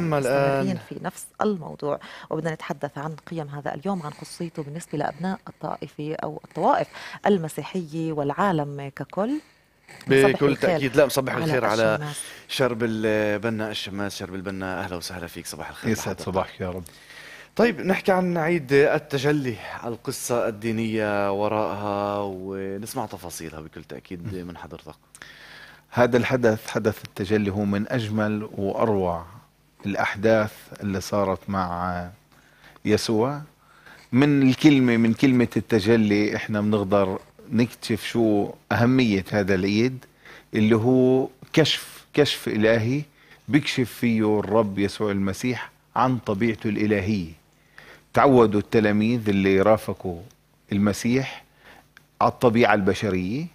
أما الآن في نفس الموضوع وبدنا نتحدث عن قيم هذا اليوم عن خصيته بالنسبة لأبناء الطائفة أو الطوائف المسيحية والعالم ككل بكل تاكيد لا مصبح الخير على, على شرب البنا الشماس شرب البنا اهلا وسهلا فيك صباح الخير يسعد صباحك يا رب طيب نحكي عن عيد التجلي القصة الدينية وراءها ونسمع تفاصيلها بكل تأكيد من حضرتك هذا الحدث حدث التجلي هو من أجمل وأروع الأحداث اللي صارت مع يسوع من الكلمة من كلمة التجلي احنا بنقدر نكتشف شو أهمية هذا العيد اللي هو كشف كشف إلهي بيكشف فيه الرب يسوع المسيح عن طبيعته الإلهية تعودوا التلاميذ اللي رافقوا المسيح على الطبيعة البشرية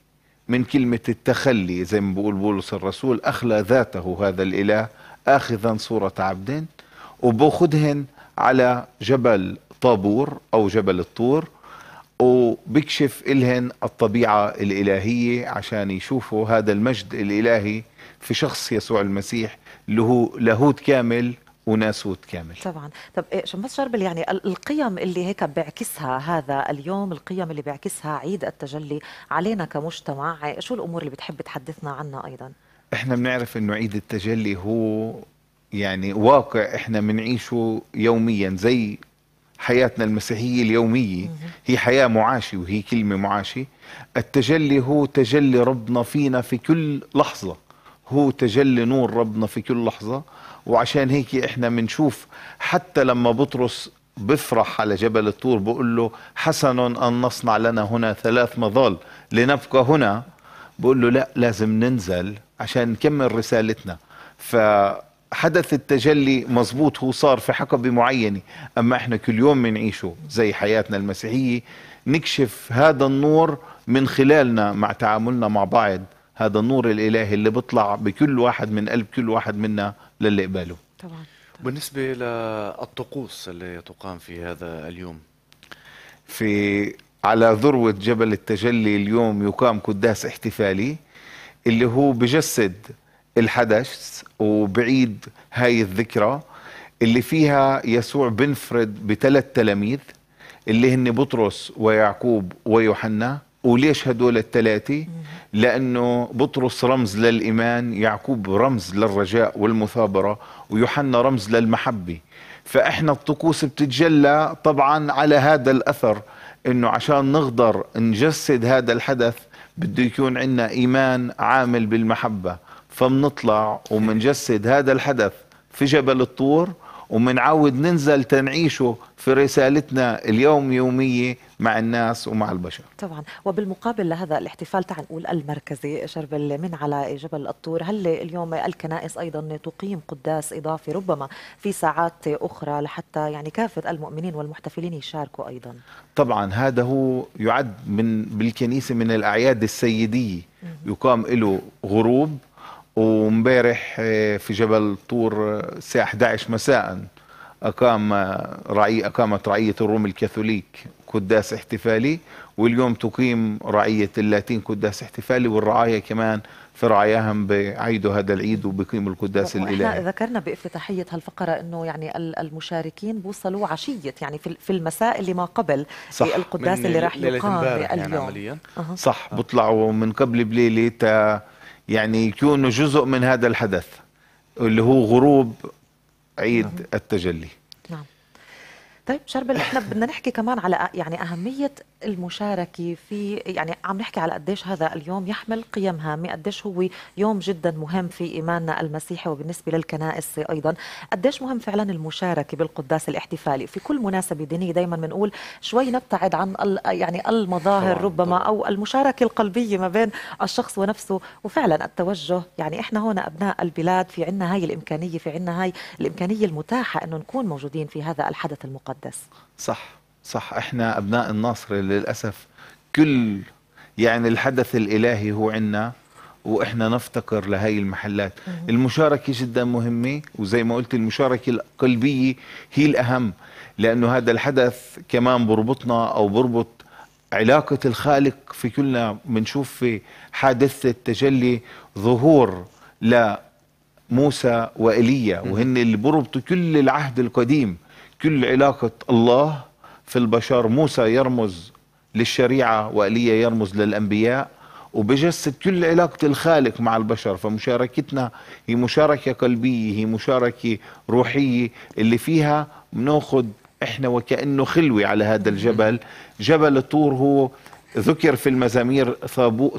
من كلمة التخلي زي ما بقول بولس الرسول أخلى ذاته هذا الإله آخذا صورة عبد وباخذهن على جبل طابور أو جبل الطور وبكشف إلهن الطبيعة الإلهية عشان يشوفوا هذا المجد الإلهي في شخص يسوع المسيح اللي هو لاهوت كامل وناسوت كامل طبعا طب إيه، شمس شربل يعني القيم اللي هيك بيعكسها هذا اليوم القيم اللي بيعكسها عيد التجلي علينا كمجتمع شو الامور اللي بتحب تحدثنا عنها ايضا احنا بنعرف انه عيد التجلي هو يعني واقع احنا بنعيشه يوميا زي حياتنا المسيحيه اليوميه هي حياه معاشي وهي كلمه معاشي التجلي هو تجلي ربنا فينا في كل لحظه هو تجلي نور ربنا في كل لحظه وعشان هيك احنا بنشوف حتى لما بطرس بفرح على جبل الطور بقول له حسن ان نصنع لنا هنا ثلاث مظال لنبقى هنا بقول له لا لازم ننزل عشان نكمل رسالتنا فحدث التجلي مظبوط هو صار في حقبة معينة أما إحنا كل يوم بنعيشه زي حياتنا المسيحية نكشف هذا النور من خلالنا مع تعاملنا مع بعض هذا النور الإلهي اللي بيطلع بكل واحد من قلب كل واحد منا للي قباله طبعا بالنسبة للطقوس اللي تقام في هذا اليوم في على ذروة جبل التجلي اليوم يقام قداس احتفالي اللي هو بجسد الحدث وبعيد هاي الذكرى اللي فيها يسوع بنفرد بثلاث تلاميذ اللي هن بطرس ويعقوب ويوحنا وليش هدول الثلاثة؟ لأنه بطرس رمز للإيمان يعقوب رمز للرجاء والمثابرة ويوحنا رمز للمحبة فإحنا الطقوس بتتجلى طبعا على هذا الأثر أنه عشان نقدر نجسد هذا الحدث بده يكون عندنا إيمان عامل بالمحبة فمنطلع ومنجسد هذا الحدث في جبل الطور ومنعود ننزل تنعيشه في رسالتنا اليوم يومية مع الناس ومع البشر طبعا وبالمقابل لهذا الاحتفال تعال نقول المركزي شربل من على جبل الطور هل اليوم الكنائس أيضا تقيم قداس إضافي ربما في ساعات أخرى لحتى يعني كافة المؤمنين والمحتفلين يشاركوا أيضا طبعا هذا هو يعد من بالكنيسة من الأعياد السيدية يقام له غروب ومبارح آه، في جبل طور آه، الساعة 11 مساء أقام آه، رعي أقامت رعية الروم الكاثوليك كداس احتفالي واليوم تقيم رعية اللاتين كداس احتفالي والرعاية كمان في رعاياهم بعيدوا هذا العيد وبقيموا القداس الإلهي احنا ذكرنا بافتتاحية هالفقرة أنه يعني المشاركين بوصلوا عشية يعني في المساء اللي ما قبل صح القداس اللي راح يقام يعني اليوم عمليا. أه. صح أه. بطلعوا من قبل بليلة يعني يكونوا جزء من هذا الحدث اللي هو غروب عيد أه. التجلي طيب شربل احنا بدنا نحكي كمان على يعني اهميه المشاركة في يعني عم نحكي على قديش هذا اليوم يحمل قيم هامة قديش هو يوم جدا مهم في إيماننا المسيحي وبالنسبة للكنائس أيضا قديش مهم فعلا المشاركة بالقداس الاحتفالي في كل مناسبة دينية دايما بنقول شوي نبتعد عن يعني المظاهر ربما أو المشاركة القلبية ما بين الشخص ونفسه وفعلا التوجه يعني إحنا هون أبناء البلاد في عندنا هاي الإمكانية في عندنا هاي الإمكانية المتاحة أنه نكون موجودين في هذا الحدث المقدس صح صح احنا ابناء الناصر للاسف كل يعني الحدث الالهي هو عندنا واحنا نفتقر لهي المحلات المشاركه جدا مهمه وزي ما قلت المشاركه القلبيه هي الاهم لانه هذا الحدث كمان بربطنا او بربط علاقه الخالق في كلنا بنشوف في حادثه تجلي ظهور لموسى وايليا وهن اللي بربطوا كل العهد القديم كل علاقه الله في البشر موسى يرمز للشريعة وإليا يرمز للأنبياء وبجسد كل علاقة الخالق مع البشر فمشاركتنا هي مشاركة قلبية هي مشاركة روحية اللي فيها بناخذ احنا وكأنه خلوي على هذا الجبل جبل الطور هو ذكر في المزامير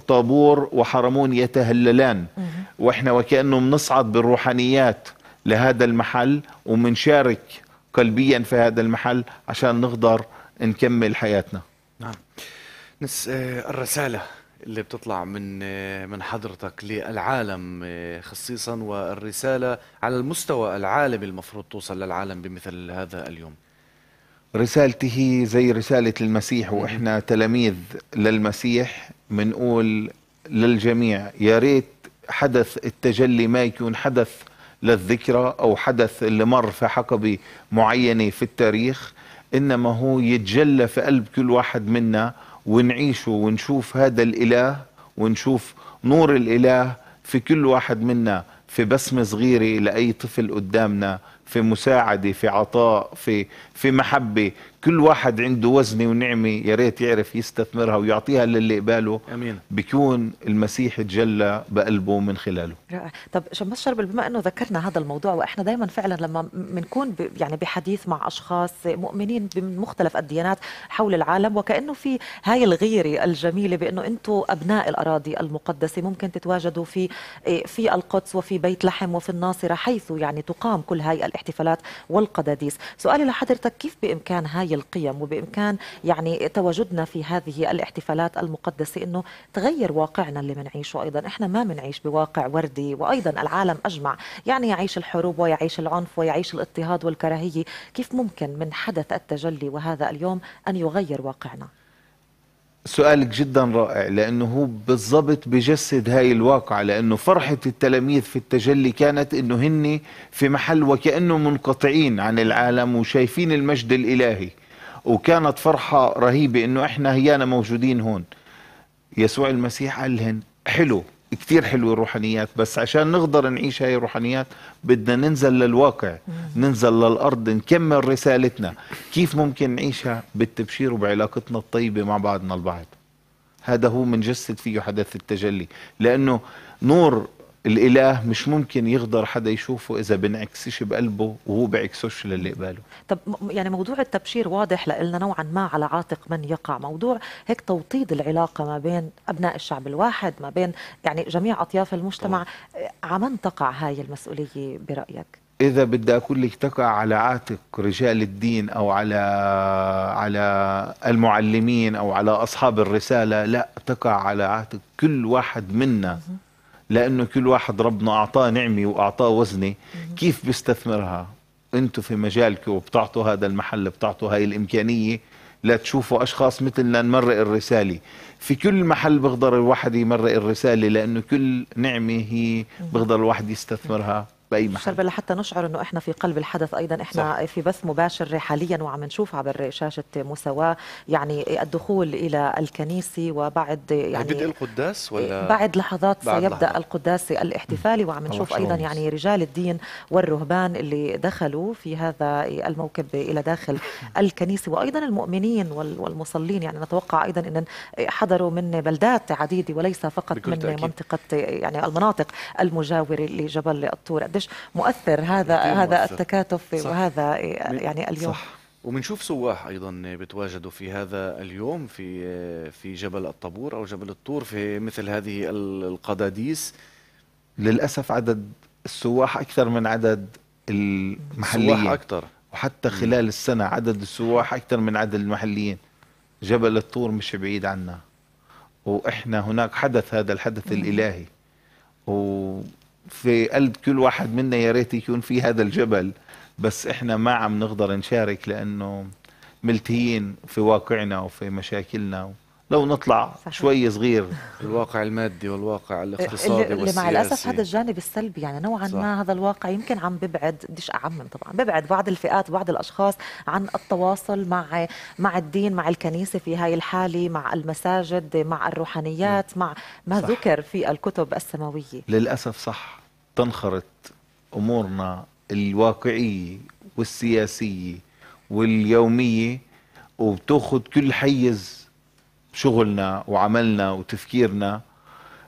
طابور وحرمون يتهللان واحنا وكأنه بنصعد بالروحانيات لهذا المحل ومنشارك قلبيا في هذا المحل عشان نقدر نكمل حياتنا نعم نس آه، الرسالة اللي بتطلع من آه، من حضرتك للعالم آه، خصيصا والرسالة على المستوى العالمي المفروض توصل للعالم بمثل هذا اليوم رسالتي هي زي رسالة المسيح وإحنا تلاميذ للمسيح بنقول للجميع يا ريت حدث التجلي ما يكون حدث للذكرى أو حدث اللي مر في حقبة معينة في التاريخ إنما هو يتجلى في قلب كل واحد منا ونعيشه ونشوف هذا الإله ونشوف نور الإله في كل واحد منا في بسمة صغيرة لأي طفل قدامنا في مساعدة في عطاء في في محبة كل واحد عنده وزنة ونعمة يا ريت يعرف يستثمرها ويعطيها للي قباله أمين بيكون المسيح تجلى بقلبه من خلاله رائع طب شمس شربل بما أنه ذكرنا هذا الموضوع وإحنا دائما فعلا لما بنكون يعني بحديث مع أشخاص مؤمنين من مختلف الديانات حول العالم وكأنه في هاي الغيرة الجميلة بأنه أنتم أبناء الأراضي المقدسة ممكن تتواجدوا في إيه، في القدس وفي بيت لحم وفي الناصرة حيث يعني تقام كل هاي الاحتفالات والقداديس سؤالي لحضرتك كيف بإمكان هاي القيم وبإمكان يعني تواجدنا في هذه الاحتفالات المقدسة أنه تغير واقعنا اللي بنعيشه أيضا إحنا ما بنعيش بواقع وردي وأيضا العالم أجمع يعني يعيش الحروب ويعيش العنف ويعيش الاضطهاد والكراهية كيف ممكن من حدث التجلي وهذا اليوم أن يغير واقعنا سؤالك جدا رائع لأنه هو بالضبط بجسد هاي الواقع لأنه فرحة التلاميذ في التجلي كانت أنه هن في محل وكأنه منقطعين عن العالم وشايفين المجد الإلهي وكانت فرحة رهيبة أنه إحنا هيانا موجودين هون يسوع المسيح قال لهم حلو كثير حلوه الروحانيات بس عشان نقدر نعيش هاي الروحانيات بدنا ننزل للواقع ننزل للارض نكمل رسالتنا كيف ممكن نعيشها بالتبشير وبعلاقتنا الطيبه مع بعضنا البعض هذا هو منجسد فيه حدث التجلي لانه نور الاله مش ممكن يقدر حدا يشوفه اذا بنعكسش بقلبه وهو بعكسوش للي قباله طب يعني موضوع التبشير واضح لنا نوعا ما على عاتق من يقع موضوع هيك توطيد العلاقه ما بين ابناء الشعب الواحد ما بين يعني جميع اطياف المجتمع آه، عمن تقع هاي المسؤوليه برايك إذا بدي أقول لك تقع على عاتق رجال الدين أو على على المعلمين أو على أصحاب الرسالة لا تقع على عاتق كل واحد منا لانه كل واحد ربنا اعطاه نعمه واعطاه وزنه كيف بيستثمرها انتم في مجالكم وبتعطوا هذا المحل بتعطوا هاي الامكانيه لتشوفوا اشخاص مثلنا نمرق الرساله في كل محل بقدر الواحد يمرق الرساله لانه كل نعمه هي بقدر الواحد يستثمرها باي محل شربة لحتى نشعر انه احنا في قلب الحدث ايضا احنا صح. في بث مباشر حاليا وعم نشوف عبر شاشه مساواه يعني الدخول الى الكنيسه وبعد يعني بدء القداس ولا إيه، بعد لحظات بعد سيبدا لحظة. القداس الاحتفالي وعم نشوف ايضا يعني رجال الدين والرهبان اللي دخلوا في هذا الموكب الى داخل الكنيسه وايضا المؤمنين والمصلين يعني نتوقع ايضا ان حضروا من بلدات عديده وليس فقط من تأكيد. منطقه يعني المناطق المجاوره لجبل الطور قديش قديش مؤثر هذا هذا مؤثر. التكاتف صح. وهذا إيه، يعني اليوم صح. وبنشوف سواح ايضا بتواجدوا في هذا اليوم في في جبل الطابور او جبل الطور في مثل هذه القداديس للاسف عدد السواح اكثر من عدد المحليين السواح اكثر وحتى خلال السنه عدد السواح اكثر من عدد المحليين جبل الطور مش بعيد عنا واحنا هناك حدث هذا الحدث الالهي و في قلب كل واحد منا يا ريت يكون في هذا الجبل بس احنا ما عم نقدر نشارك لانه ملتهيين في واقعنا وفي مشاكلنا لو نطلع صحيح. شوي صغير الواقع المادي والواقع الاقتصادي اللي والسياسي مع الاسف هذا الجانب السلبي يعني نوعا ما هذا الواقع يمكن عم ببعد بديش اعمم طبعا ببعد بعض الفئات بعض الاشخاص عن التواصل مع مع الدين مع الكنيسه في هاي الحاله مع المساجد مع الروحانيات م. مع ما صح. ذكر في الكتب السماويه للاسف صح تنخرط امورنا الواقعيه والسياسيه واليوميه وبتاخذ كل حيز شغلنا وعملنا وتفكيرنا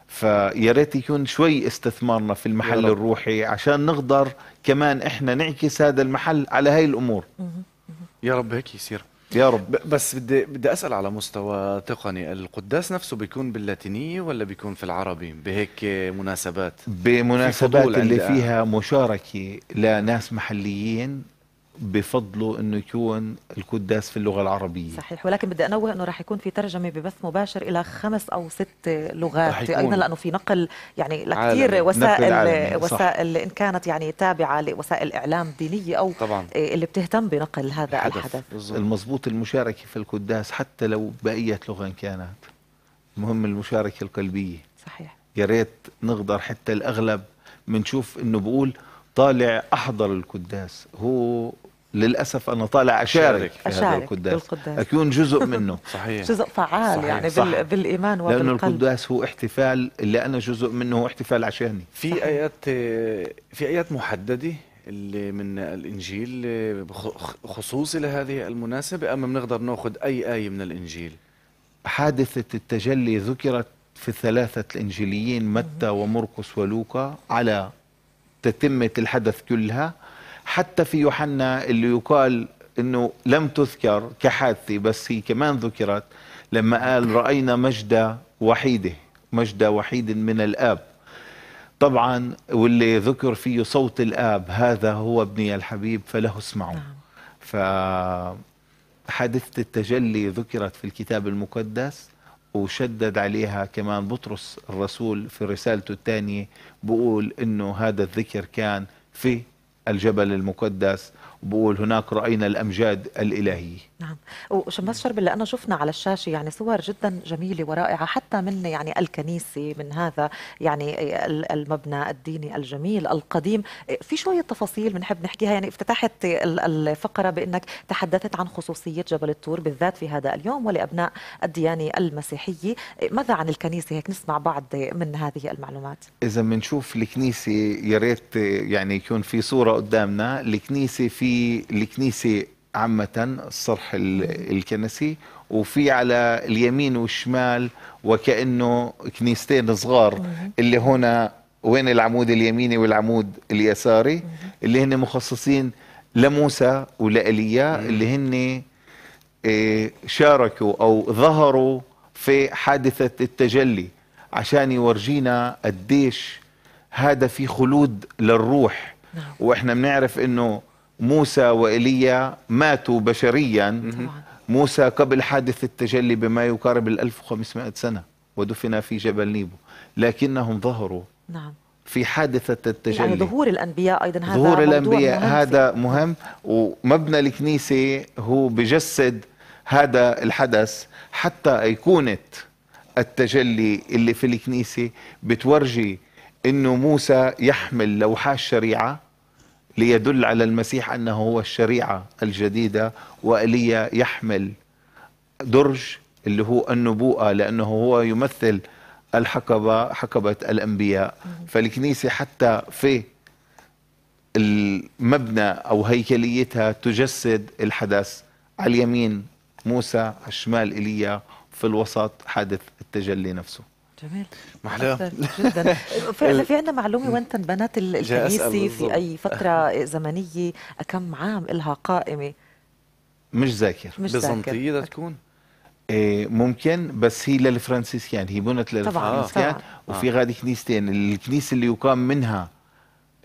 فيا ريت يكون شوي استثمارنا في المحل الروحي عشان نقدر كمان احنا نعكس هذا المحل على هاي الامور يا رب هيك يصير يا رب بس بدي بدي اسال على مستوى تقني القداس نفسه بيكون باللاتينيه ولا بيكون في العربي بهيك مناسبات بمناسبات في اللي فيها مشاركه لناس محليين بفضله انه يكون القداس في اللغه العربيه صحيح ولكن بدي انوه انه راح يكون في ترجمه ببث مباشر الى خمس او ست لغات ايضا لانه في نقل يعني لكثير وسائل وسائل ان كانت يعني تابعه لوسائل اعلام دينيه او طبعا. اللي بتهتم بنقل هذا الحدث, الحدث. المضبوط المشاركه في القداس حتى لو باية لغه إن كانت المهم المشاركه القلبيه صحيح يا ريت نقدر حتى الاغلب بنشوف انه بقول طالع احضر القداس هو للاسف انا طالع اشارك في أشارك هذا القداس اكون جزء منه صحيح جزء فعال صحيح. يعني صح. بالايمان وبالقلب لانه القداس هو احتفال اللي انا جزء منه هو احتفال عشاني في ايات في ايات محدده اللي من الانجيل خصوصي لهذه المناسبه اما بنقدر ناخذ اي ايه من الانجيل حادثه التجلي ذكرت في الثلاثه الانجيليين متى ومرقس ولوقا على تتمه الحدث كلها حتى في يوحنا اللي يقال انه لم تذكر كحادثه بس هي كمان ذكرت لما قال راينا مجد وحيده مجد وحيد من الاب طبعا واللي ذكر فيه صوت الاب هذا هو ابني الحبيب فله اسمعوا نعم. ف حادثه التجلي ذكرت في الكتاب المقدس وشدد عليها كمان بطرس الرسول في رسالته الثانيه بقول انه هذا الذكر كان في الجبل المقدس بقول هناك رأينا الأمجاد الإلهية نعم وشمس شرب اللي أنا شفنا على الشاشة يعني صور جدا جميلة ورائعة حتى من يعني الكنيسة من هذا يعني المبنى الديني الجميل القديم في شوية تفاصيل بنحب نحكيها يعني افتتحت الفقرة بأنك تحدثت عن خصوصية جبل الطور بالذات في هذا اليوم ولأبناء الديانة المسيحية ماذا عن الكنيسة هيك نسمع بعض من هذه المعلومات إذا بنشوف الكنيسة يا ريت يعني يكون في صورة قدامنا الكنيسة في في الكنيسة عامة الصرح الكنسي وفي على اليمين والشمال وكأنه كنيستين صغار اللي هنا وين العمود اليميني والعمود اليساري اللي هن مخصصين لموسى ولاليا اللي هن آه، شاركوا أو ظهروا في حادثة التجلي عشان يورجينا قديش هذا في خلود للروح نعم. واحنا بنعرف انه موسى وإيليا ماتوا بشريا موسى قبل حادث التجلي بما يقارب ال 1500 سنة ودفن في جبل نيبو لكنهم ظهروا نعم في حادثة التجلي يعني ظهور الأنبياء أيضا هذا ظهور الأنبياء مهم هذا مهم ومبنى الكنيسة هو بجسد هذا الحدث حتى أيقونة التجلي اللي في الكنيسة بتورجي أنه موسى يحمل لوحات شريعة ليدل على المسيح أنه هو الشريعة الجديدة وإليا يحمل درج اللي هو النبوءة لأنه هو يمثل الحقبة حقبة الأنبياء فالكنيسة حتى في المبنى أو هيكليتها تجسد الحدث على اليمين موسى على الشمال إيليا في الوسط حادث التجلي نفسه جميل محلاه جدا في عندنا معلومه وين تنبنت الكنيسه في اي فتره زمنيه كم عام لها قائمه مش ذاكر مش بيزنطيه بدها تكون إيه، ممكن بس هي للفرنسيسيان هي بنت للفرنسيسيان وفي غادي كنيستين الكنيسه اللي يقام منها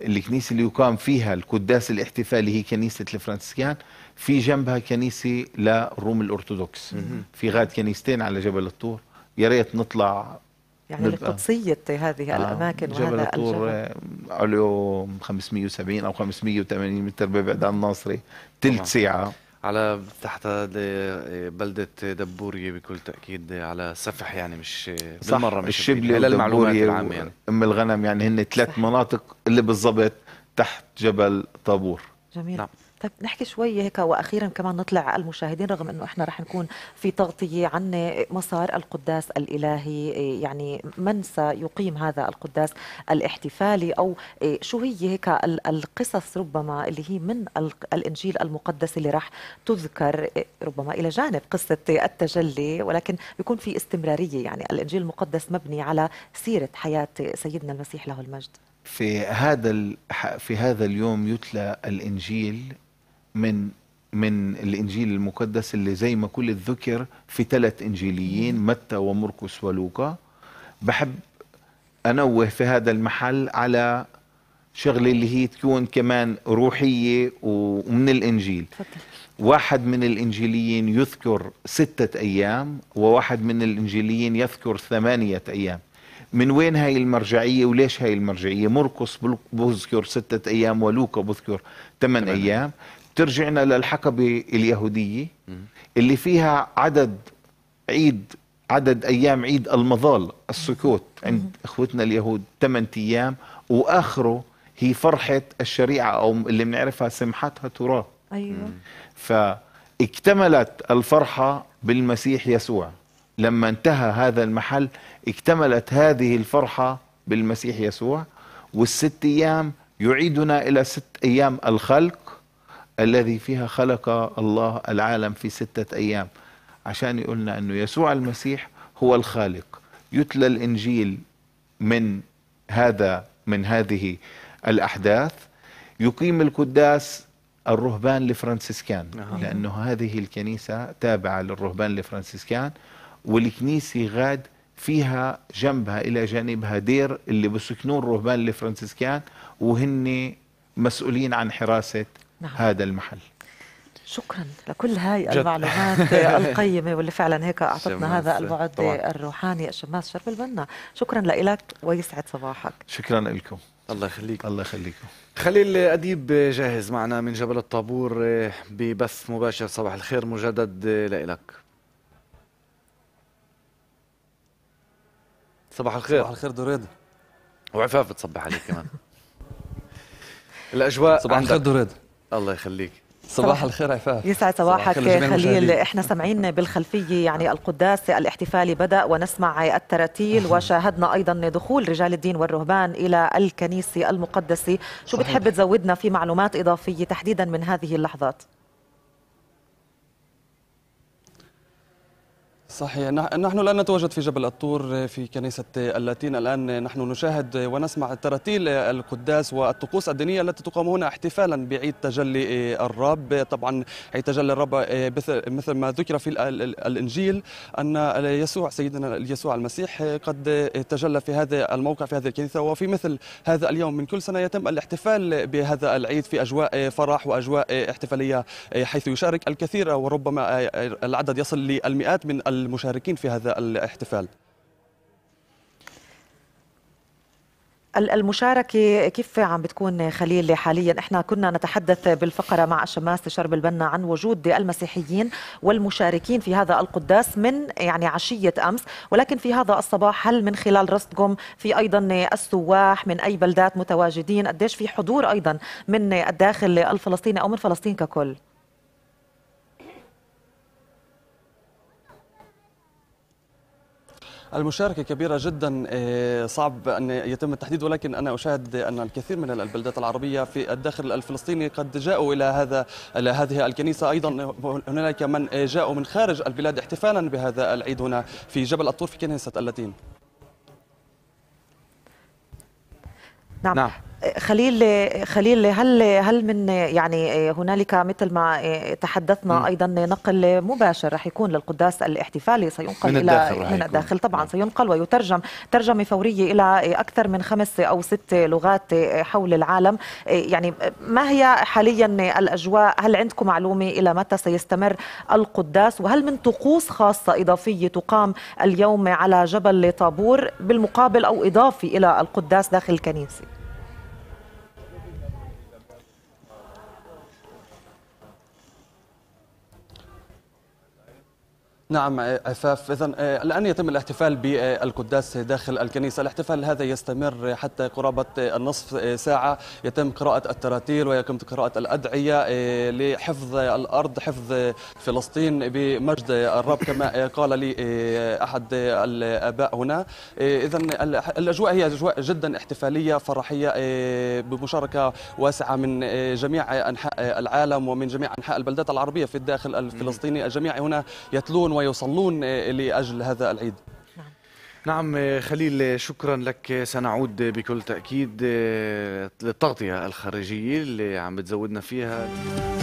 الكنيسه اللي يقام فيها القداس الاحتفالي هي كنيسه الفرنسيسكان في جنبها كنيسه للروم الارثوذكس في غاد كنيستين على جبل الطور يا ريت نطلع يعني القدسية هذه آه الأماكن جبل وهذا الطور الجبل. علو 570 أو 580 متر ببعد عن الناصري ثلث ساعة على تحت آه، بلدة دبورية بكل تأكيد على سفح يعني مش صح بالمرة مش الشبلة للمعلومات العامة يعني أم الغنم يعني هن ثلاث مناطق اللي بالضبط تحت جبل طابور جميل نعم. طيب نحكي شوي هيك واخيرا كمان نطلع على المشاهدين رغم انه احنا رح نكون في تغطيه عن مسار القداس الالهي يعني من سيقيم هذا القداس الاحتفالي او شو هي هيك القصص ربما اللي هي من الانجيل المقدس اللي راح تذكر ربما الى جانب قصه التجلي ولكن بيكون في استمراريه يعني الانجيل المقدس مبني على سيره حياه سيدنا المسيح له المجد في هذا في هذا اليوم يتلى الانجيل من من الانجيل المقدس اللي زي ما كل ذكر في ثلاث انجيليين متى ومرقس ولوقا بحب انوه في هذا المحل على شغله اللي هي تكون كمان روحيه ومن الانجيل فكر. واحد من الانجيليين يذكر سته ايام وواحد من الانجيليين يذكر ثمانيه ايام من وين هاي المرجعية وليش هاي المرجعية مرقس بذكر ستة أيام ولوكا بذكر ثمان أيام ترجعنا للحقبة اليهودية اللي فيها عدد عيد عدد أيام عيد المظال السكوت عند إخوتنا اليهود 8 أيام وآخره هي فرحة الشريعة أو اللي بنعرفها سمحتها تراه أيوة فاكتملت الفرحة بالمسيح يسوع لما انتهى هذا المحل اكتملت هذه الفرحة بالمسيح يسوع والست أيام يعيدنا إلى ست أيام الخلق الذي فيها خلق الله العالم في ستة أيام عشان يقولنا أنه يسوع المسيح هو الخالق يتلى الإنجيل من هذا من هذه الأحداث يقيم القداس الرهبان الفرنسيسكان نعم. لأنه هذه الكنيسة تابعة للرهبان الفرنسيسكان والكنيسة غاد فيها جنبها إلى جانبها دير اللي بسكنون الرهبان الفرنسيسكان وهن مسؤولين عن حراسة نعم. هذا المحل شكرا لكل هاي المعلومات القيمه واللي فعلا هيك اعطتنا هذا البعد طبعا. الروحاني الشماس شرب البنا شكرا لك ويسعد صباحك شكرا لكم الله يخليك الله يخليكم خليل أديب جاهز معنا من جبل الطابور آه، ببث مباشر صباح الخير مجدد آه، لإلك صباح الخير صباح الخير دريد وعفاف بتصبح عليك كمان الأجواء صباح الخير دريد الله يخليك صباح الخير عفاف يسعد صباحك صباح خليل احنا سامعين بالخلفيه يعني القداس الاحتفالي بدا ونسمع التراتيل وشاهدنا ايضا دخول رجال الدين والرهبان الى الكنيسه المقدسه شو صحيح. بتحب تزودنا في معلومات اضافيه تحديدا من هذه اللحظات صحيح نحن الآن نتواجد في جبل الطور آه، في كنيسة آه، اللاتين الآن آه، نحن نشاهد ونسمع تراتيل القداس والطقوس الدينية التي تقام هنا احتفالا بعيد تجلي الرب طبعا عيد تجلي الرب مثل ما ذكر في الإنجيل أن يسوع سيدنا يسوع المسيح قد تجلى في هذا الموقع في هذه الكنيسة وفي مثل هذا اليوم من كل سنة يتم الاحتفال بهذا العيد في أجواء فرح وأجواء احتفالية حيث يشارك الكثير وربما العدد يصل للمئات من المشاركين في هذا الاحتفال المشاركة كيف عم بتكون خليل حاليا احنا كنا نتحدث بالفقرة مع الشماس شرب البنا عن وجود المسيحيين والمشاركين في هذا القداس من يعني عشية أمس ولكن في هذا الصباح هل من خلال رصدكم في أيضا السواح من أي بلدات متواجدين قديش في حضور أيضا من الداخل الفلسطيني أو من فلسطين ككل؟ المشاركة كبيرة جدا آه، صعب أن يتم التحديد ولكن أنا أشاهد أن الكثير من البلدات العربية في الداخل الفلسطيني قد جاءوا إلى هذا إلى هذه الكنيسة أيضا هنالك من جاءوا من خارج البلاد احتفالا بهذا العيد هنا في جبل الطور في كنيسة اللاتين نعم, نعم. خليل خليل هل هل من يعني هنالك مثل ما تحدثنا م. ايضا نقل مباشر راح يكون للقداس الاحتفالي سينقل من الداخل الى من الداخل طبعا م. سينقل ويترجم ترجمه فوريه الى اكثر من خمس او ست لغات حول العالم يعني ما هي حاليا الاجواء هل عندكم معلومه الى متى سيستمر القداس وهل من طقوس خاصه اضافيه تقام اليوم على جبل طابور بالمقابل او اضافي الى القداس داخل الكنيسه نعم عفاف آه، إذا آه، الآن يتم الاحتفال بالقداس داخل الكنيسة الاحتفال هذا يستمر حتى قرابة آه، النصف ساعة يتم قراءة التراتيل ويتم قراءة الأدعية لحفظ الأرض حفظ فلسطين بمجد الرب كما قال لي أحد الآباء هنا إذا الأجواء هي أجواء جدا احتفالية فرحية بمشاركة واسعة من جميع أنحاء العالم ومن جميع أنحاء البلدات العربية في الداخل الفلسطيني الجميع هنا يتلون يصلون آه، لأجل هذا العيد نعم آه، خليل آه، شكرا لك سنعود بكل تأكيد للتغطية الخارجية اللي عم بتزودنا فيها